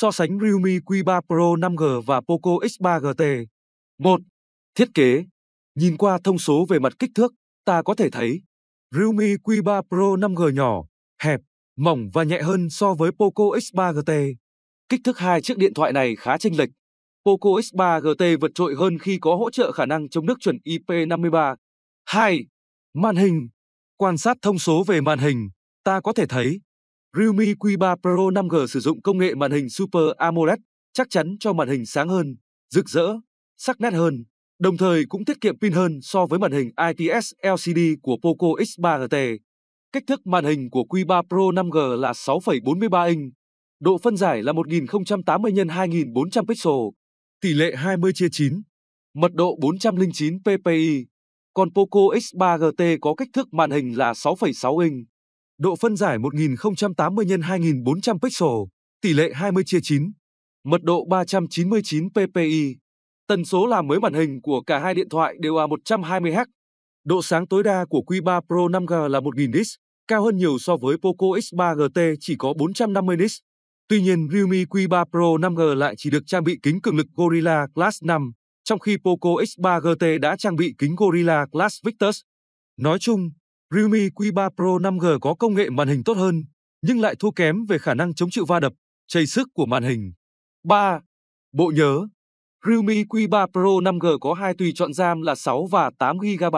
so sánh Realme Q3 Pro 5G và Poco X3 GT. 1. Thiết kế Nhìn qua thông số về mặt kích thước, ta có thể thấy Realme Q3 Pro 5G nhỏ, hẹp, mỏng và nhẹ hơn so với Poco X3 GT. Kích thước hai chiếc điện thoại này khá chênh lệch. Poco X3 GT vượt trội hơn khi có hỗ trợ khả năng chống nước chuẩn IP53. 2. Màn hình Quan sát thông số về màn hình, ta có thể thấy Realme Q3 Pro 5G sử dụng công nghệ màn hình Super AMOLED, chắc chắn cho màn hình sáng hơn, rực rỡ, sắc nét hơn, đồng thời cũng tiết kiệm pin hơn so với màn hình IPS LCD của Poco X3 GT. Kích thước màn hình của Q3 Pro 5G là 6,43 inch, độ phân giải là 1080 x 2400 pixel, tỷ lệ 20 chia 9, mật độ 409 ppi, còn Poco X3 GT có kích thước màn hình là 6,6 inch độ phân giải 1080 x 2400 pixel, tỷ lệ 20 chia 9, mật độ 399 ppi, tần số làm mới màn hình của cả hai điện thoại đều là 120Hz. Độ sáng tối đa của Q3 Pro 5G là 1000 nits, cao hơn nhiều so với Poco X3 GT chỉ có 450 nits. Tuy nhiên, Realme Q3 Pro 5G lại chỉ được trang bị kính cường lực Gorilla Glass 5, trong khi Poco X3 GT đã trang bị kính Gorilla Glass Victus. Nói chung, Realme Q3 Pro 5G có công nghệ màn hình tốt hơn, nhưng lại thua kém về khả năng chống chịu va đập, chảy sức của màn hình. 3. Bộ nhớ Realme Q3 Pro 5G có hai tùy chọn RAM là 6 và 8 GB,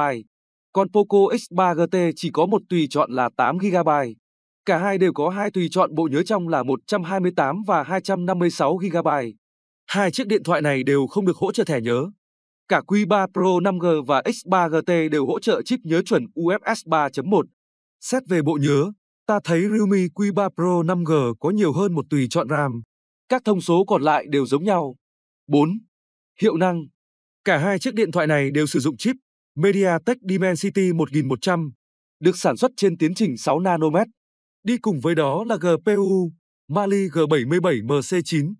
còn Poco X3 GT chỉ có một tùy chọn là 8 GB. Cả hai đều có hai tùy chọn bộ nhớ trong là 128 và 256 GB. Hai chiếc điện thoại này đều không được hỗ trợ thẻ nhớ. Cả Q3 Pro 5G và X3 GT đều hỗ trợ chip nhớ chuẩn UFS 3.1. Xét về bộ nhớ, ta thấy Realme Q3 Pro 5G có nhiều hơn một tùy chọn RAM. Các thông số còn lại đều giống nhau. 4. Hiệu năng Cả hai chiếc điện thoại này đều sử dụng chip MediaTek Dimensity 1100, được sản xuất trên tiến trình 6 nanomet. Đi cùng với đó là GPU Mali G77MC9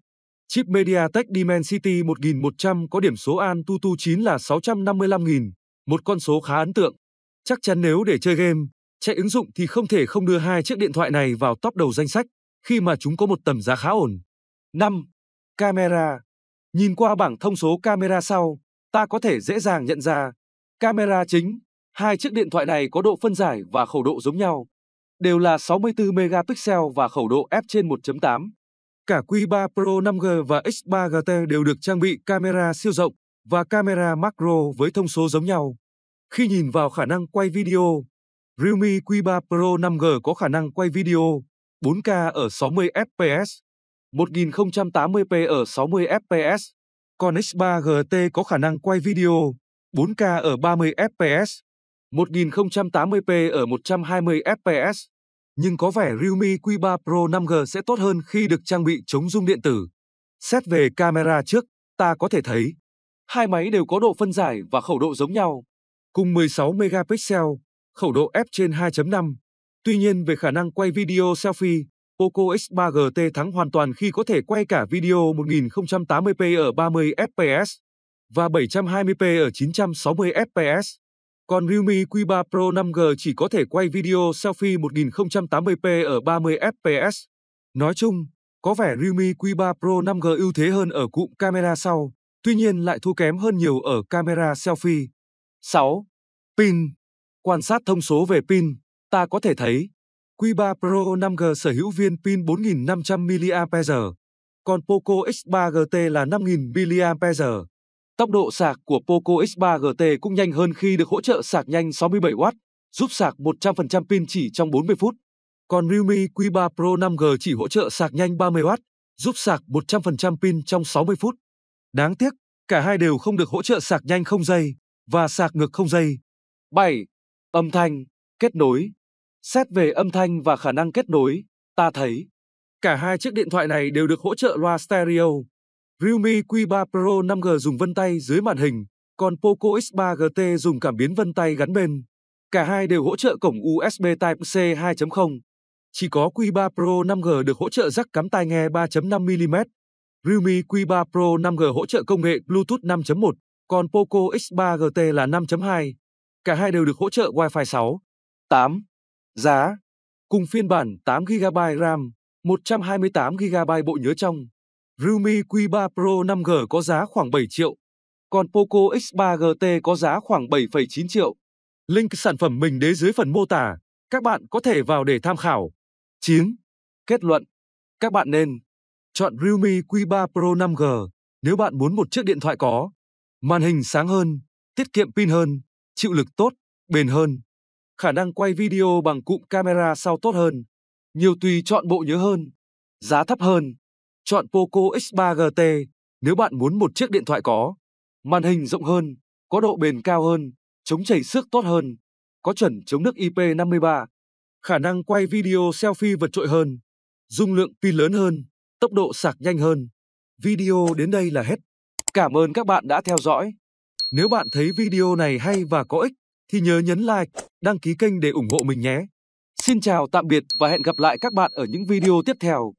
Chip MediaTek Dimensity 1100 có điểm số AnTuTu 9 là 655.000, một con số khá ấn tượng. Chắc chắn nếu để chơi game, chạy ứng dụng thì không thể không đưa hai chiếc điện thoại này vào top đầu danh sách khi mà chúng có một tầm giá khá ổn. 5. Camera Nhìn qua bảng thông số camera sau, ta có thể dễ dàng nhận ra camera chính. Hai chiếc điện thoại này có độ phân giải và khẩu độ giống nhau, đều là 64 megapixel và khẩu độ f trên 1.8. Cả Q3 Pro 5G và X3 GT đều được trang bị camera siêu rộng và camera macro với thông số giống nhau. Khi nhìn vào khả năng quay video, Realme Q3 Pro 5G có khả năng quay video 4K ở 60 fps, 1080p ở 60 fps, còn X3 GT có khả năng quay video 4K ở 30 fps, 1080p ở 120 fps nhưng có vẻ Realme Q3 Pro 5G sẽ tốt hơn khi được trang bị chống rung điện tử. Xét về camera trước, ta có thể thấy hai máy đều có độ phân giải và khẩu độ giống nhau, cùng 16 megapixel, khẩu độ f trên 2.5. Tuy nhiên về khả năng quay video selfie, Poco X3 GT thắng hoàn toàn khi có thể quay cả video 1080p ở 30 fps và 720p ở 960 fps. Còn Realme Q3 Pro 5G chỉ có thể quay video selfie 1080p ở 30 fps. Nói chung, có vẻ Realme Q3 Pro 5G ưu thế hơn ở cụm camera sau, tuy nhiên lại thua kém hơn nhiều ở camera selfie. 6. Pin Quan sát thông số về pin, ta có thể thấy Q3 Pro 5G sở hữu viên pin 4500 mAh, còn Poco X3 GT là 5000 mAh. Tốc độ sạc của Poco X3 GT cũng nhanh hơn khi được hỗ trợ sạc nhanh 67W, giúp sạc 100% pin chỉ trong 40 phút. Còn Realme Q3 Pro 5G chỉ hỗ trợ sạc nhanh 30W, giúp sạc 100% pin trong 60 phút. Đáng tiếc, cả hai đều không được hỗ trợ sạc nhanh không dây và sạc ngược không dây 7. Âm thanh, kết nối. Xét về âm thanh và khả năng kết nối, ta thấy cả hai chiếc điện thoại này đều được hỗ trợ loa stereo, Realme Q3 Pro 5G dùng vân tay dưới màn hình, còn Poco X3 GT dùng cảm biến vân tay gắn bên. Cả hai đều hỗ trợ cổng USB Type-C 2.0. Chỉ có Q3 Pro 5G được hỗ trợ rắc cắm tai nghe 3.5mm. Realme Q3 Pro 5G hỗ trợ công nghệ Bluetooth 5.1, còn Poco X3 GT là 5.2. Cả hai đều được hỗ trợ Wi-Fi 6. 8. Giá Cùng phiên bản 8GB RAM, 128GB bộ nhớ trong. Realme Q3 Pro 5G có giá khoảng 7 triệu, còn Poco X3 GT có giá khoảng 7,9 triệu. Link sản phẩm mình đến dưới phần mô tả, các bạn có thể vào để tham khảo. 9. Kết luận, các bạn nên chọn Realme Q3 Pro 5G nếu bạn muốn một chiếc điện thoại có màn hình sáng hơn, tiết kiệm pin hơn, chịu lực tốt, bền hơn, khả năng quay video bằng cụm camera sau tốt hơn, nhiều tùy chọn bộ nhớ hơn, giá thấp hơn. Chọn Poco X3 GT nếu bạn muốn một chiếc điện thoại có màn hình rộng hơn, có độ bền cao hơn, chống chảy xước tốt hơn, có chuẩn chống nước IP53, khả năng quay video selfie vượt trội hơn, dung lượng pin lớn hơn, tốc độ sạc nhanh hơn. Video đến đây là hết. Cảm ơn các bạn đã theo dõi. Nếu bạn thấy video này hay và có ích thì nhớ nhấn like, đăng ký kênh để ủng hộ mình nhé. Xin chào tạm biệt và hẹn gặp lại các bạn ở những video tiếp theo.